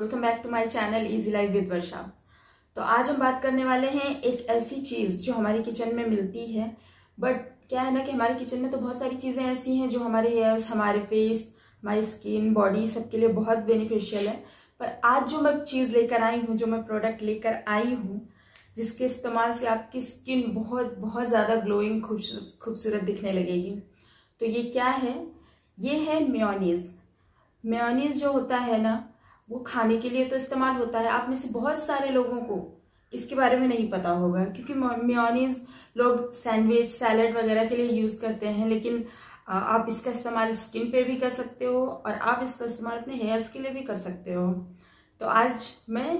welcome back to my channel easy life with Varsha तो आज हम बात करने वाले हैं एक ऐसी चीज़ जो हमारी किचन में मिलती है बट क्या है ना कि हमारे किचन में तो बहुत सारी चीज़ें ऐसी हैं जो हमारे हेयर्स हमारे फेस हमारी स्किन बॉडी सबके लिए बहुत बेनिफिशियल है पर आज जो मैं चीज़ लेकर आई हूँ जो मैं प्रोडक्ट लेकर आई हूँ जिसके इस्तेमाल से आपकी स्किन बहुत बहुत ज़्यादा ग्लोइंग खूबसूरत दिखने लगेगी तो ये क्या है ये है म्योनीज म्योनीज जो होता है ना वो खाने के लिए तो इस्तेमाल होता है आप में से बहुत सारे लोगों को इसके बारे में नहीं पता होगा क्योंकि म्योनीज लोग सैंडविच सैलड वगैरह के लिए यूज करते हैं लेकिन आप इसका इस्तेमाल स्किन पे भी कर सकते हो और आप इसका इस्तेमाल अपने हेयर्स के लिए भी कर सकते हो तो आज मैं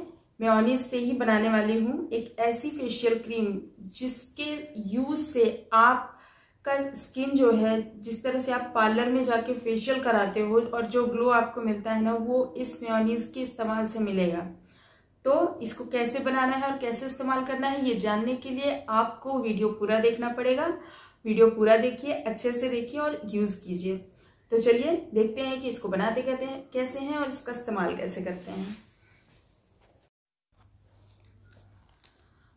मेयोनीज से ही बनाने वाली हूँ एक ऐसी फेशियल क्रीम जिसके यूज से आप का स्किन जो है जिस तरह से आप पार्लर में जाके फेशियल कराते हो और जो ग्लो आपको मिलता है ना वो इस मेयोनीज के इस्तेमाल से मिलेगा तो इसको कैसे बनाना है और कैसे इस्तेमाल करना है ये जानने के लिए आपको वीडियो पूरा देखना पड़ेगा वीडियो पूरा देखिए अच्छे से देखिए और यूज कीजिए तो चलिए देखते हैं कि इसको बनाते कहते हैं कैसे हैं और इसका इस्तेमाल कैसे करते हैं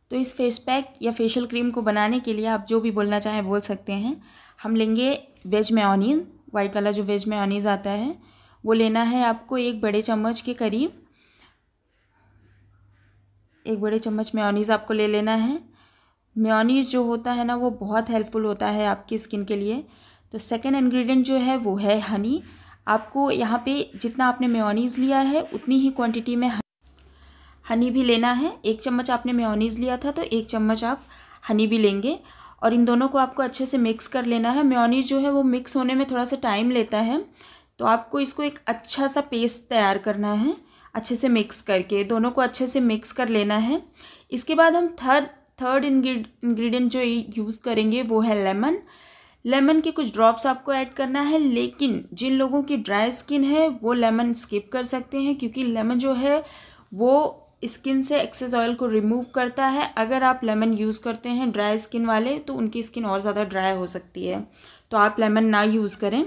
तो इस फेस पैक या फेशियल क्रीम को बनाने के लिए आप जो भी बोलना चाहें बोल सकते हैं हम लेंगे वेज मेयोनीज़ वाइट वाला जो वेज मेयोनीज़ आता है वो लेना है आपको एक बड़े चम्मच के करीब एक बड़े चम्मच मेयोनीज़ आपको ले लेना है मेयोनीज़ जो होता है ना वो बहुत हेल्पफुल होता है आपकी स्किन के लिए तो सेकेंड इन्ग्रीडियंट जो है वो है हनी आपको यहाँ पे जितना आपने मेयोनीज़ लिया है उतनी ही क्वांटिटी में हनी भी लेना है एक चम्मच आपने म्योनीज़ लिया था तो एक चम्मच आप हनी भी लेंगे और इन दोनों को आपको अच्छे से मिक्स कर लेना है म्योनीज जो है वो मिक्स होने में थोड़ा सा टाइम लेता है तो आपको इसको एक अच्छा सा पेस्ट तैयार करना है अच्छे से मिक्स करके दोनों को अच्छे से मिक्स कर लेना है इसके बाद हम थर्ड थर्ड इंग्रेडिएंट जो यूज़ करेंगे वो है लेमन लेमन के कुछ ड्रॉप्स आपको ऐड करना है लेकिन जिन लोगों की ड्राई स्किन है वो लेमन स्किप कर सकते हैं क्योंकि लेमन जो है वो स्किन से एक्सेस ऑयल को रिमूव करता है अगर आप लेमन यूज़ करते हैं ड्राई स्किन वाले तो उनकी स्किन और ज़्यादा ड्राई हो सकती है तो आप लेमन ना यूज़ करें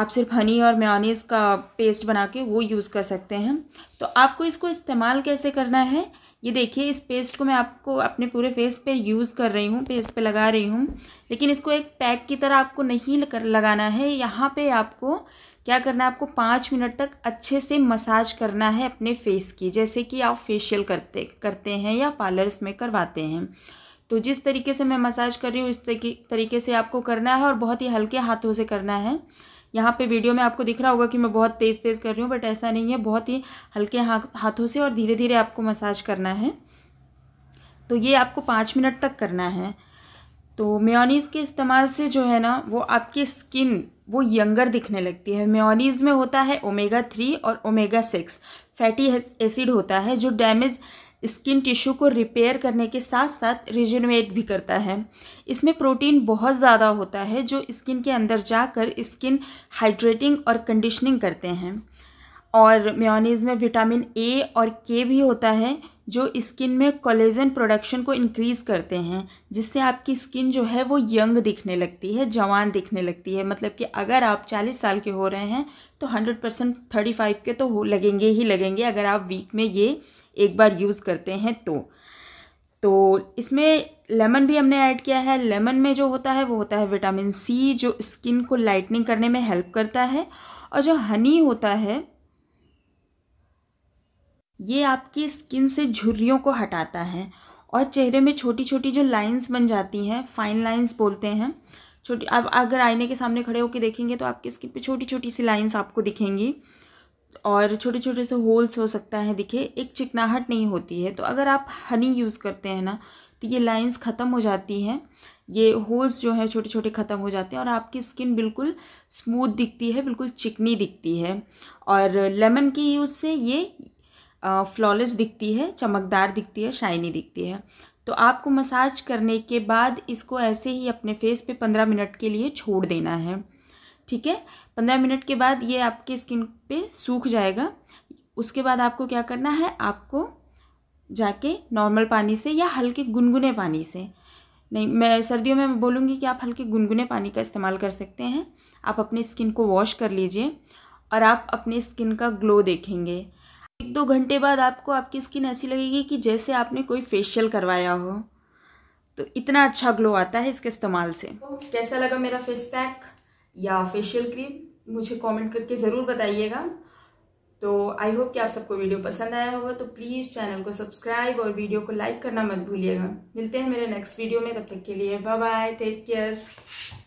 आप सिर्फ हनी और म्योनीस का पेस्ट बना के वो यूज़ कर सकते हैं तो आपको इसको इस्तेमाल कैसे करना है ये देखिए इस पेस्ट को मैं आपको अपने पूरे फेस पे यूज़ कर रही हूँ फेस पे लगा रही हूँ लेकिन इसको एक पैक की तरह आपको नहीं लगाना है यहाँ पे आपको क्या करना है आपको पाँच मिनट तक अच्छे से मसाज करना है अपने फेस की जैसे कि आप फेशियल करते करते हैं या पार्लर्स में करवाते हैं तो जिस तरीके से मैं मसाज कर रही हूँ इस तरीके से आपको करना है और बहुत ही हल्के हाथों से करना है यहाँ पे वीडियो में आपको दिख रहा होगा कि मैं बहुत तेज़ तेज़ कर रही हूँ बट ऐसा नहीं है बहुत ही हल्के हाथों से और धीरे धीरे आपको मसाज करना है तो ये आपको पाँच मिनट तक करना है तो मेयोनीज़ के इस्तेमाल से जो है ना वो आपकी स्किन वो यंगर दिखने लगती है मेयोनीज़ में होता है ओमेगा थ्री और ओमेगा सिक्स फैटी एसिड होता है जो डैमेज स्किन टिश्यू को रिपेयर करने के साथ साथ रिजनवेट भी करता है इसमें प्रोटीन बहुत ज़्यादा होता है जो स्किन के अंदर जाकर स्किन हाइड्रेटिंग और कंडीशनिंग करते हैं और मेयोनीज़ में विटामिन ए और के भी होता है जो स्किन में कोलेजन प्रोडक्शन को इंक्रीज़ करते हैं जिससे आपकी स्किन जो है वो यंग दिखने लगती है जवान दिखने लगती है मतलब कि अगर आप चालीस साल के हो रहे हैं तो हंड्रेड परसेंट थर्टी फाइव के तो हो लगेंगे ही लगेंगे अगर आप वीक में ये एक बार यूज़ करते हैं तो तो इसमें लेमन भी हमने ऐड किया है लेमन में जो होता है वो होता है विटामिन सी जो स्किन को लाइटनिंग करने में हेल्प करता है और जो हनी होता है ये आपकी स्किन से झुर्रियों को हटाता है और चेहरे में छोटी छोटी जो लाइंस बन जाती हैं फाइन लाइंस बोलते हैं छोटी अब अगर आईने के सामने खड़े होकर देखेंगे तो आपकी स्किन पे छोटी छोटी सी लाइंस आपको दिखेंगी और छोटे छोटे से होल्स हो सकता है दिखे एक चिकनाहट नहीं होती है तो अगर आप हनी यूज़ करते हैं ना तो ये लाइंस ख़त्म हो जाती हैं ये होल्स जो है छोटे छोटे ख़त्म हो जाते हैं और आपकी स्किन बिल्कुल स्मूथ दिखती है बिल्कुल चिकनी दिखती है और लेमन के यूज़ से ये फ्लॉलेस दिखती है चमकदार दिखती है शाइनी दिखती है तो आपको मसाज करने के बाद इसको ऐसे ही अपने फेस पे पंद्रह मिनट के लिए छोड़ देना है ठीक है पंद्रह मिनट के बाद ये आपके स्किन पे सूख जाएगा उसके बाद आपको क्या करना है आपको जाके नॉर्मल पानी से या हल्के गुनगुने पानी से नहीं मैं सर्दियों में बोलूँगी कि आप हल्के गुनगुने पानी का इस्तेमाल कर सकते हैं आप अपने स्किन को वॉश कर लीजिए और आप अपने स्किन का ग्लो देखेंगे एक दो घंटे बाद आपको आपकी स्किन ऐसी लगेगी कि जैसे आपने कोई फेशियल करवाया हो तो इतना अच्छा ग्लो आता है इसके इस्तेमाल से कैसा लगा मेरा फेस पैक या फेशियल क्रीम मुझे कमेंट करके ज़रूर बताइएगा तो आई होप कि आप सबको वीडियो पसंद आया होगा तो प्लीज़ चैनल को सब्सक्राइब और वीडियो को लाइक करना मत भूलिएगा मिलते हैं मेरे नेक्स्ट वीडियो में तब तक के लिए बाय बाय टेक केयर